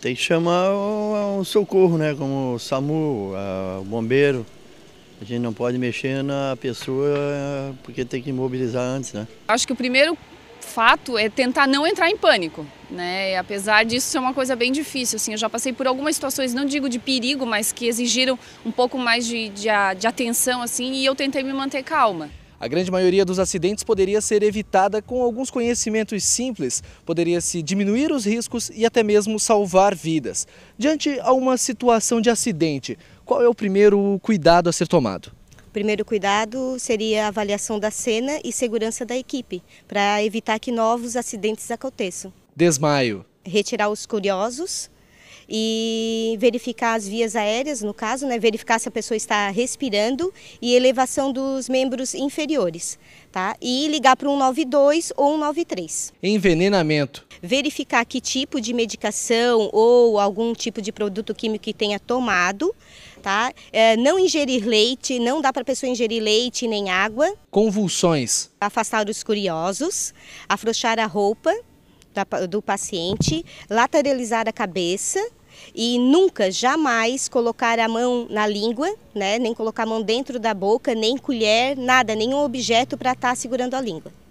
Tem que chamar o, socorro, né? Como o SAMU, o bombeiro. A gente não pode mexer na pessoa porque tem que imobilizar antes, né? Acho que o primeiro fato é tentar não entrar em pânico, né? Apesar disso ser é uma coisa bem difícil, assim, eu já passei por algumas situações, não digo de perigo, mas que exigiram um pouco mais de, de, de atenção, assim, e eu tentei me manter calma. A grande maioria dos acidentes poderia ser evitada com alguns conhecimentos simples, poderia-se diminuir os riscos e até mesmo salvar vidas. Diante a uma situação de acidente, qual é o primeiro cuidado a ser tomado? primeiro cuidado seria a avaliação da cena e segurança da equipe, para evitar que novos acidentes aconteçam. Desmaio. Retirar os curiosos e verificar as vias aéreas, no caso, né, verificar se a pessoa está respirando e elevação dos membros inferiores, tá? E ligar para um 192 ou um 193. Envenenamento. Verificar que tipo de medicação ou algum tipo de produto químico que tenha tomado, tá? É, não ingerir leite, não dá para a pessoa ingerir leite nem água. Convulsões. Afastar os curiosos, afrouxar a roupa do paciente, lateralizar a cabeça, e nunca, jamais colocar a mão na língua, né? nem colocar a mão dentro da boca, nem colher, nada, nenhum objeto para estar tá segurando a língua.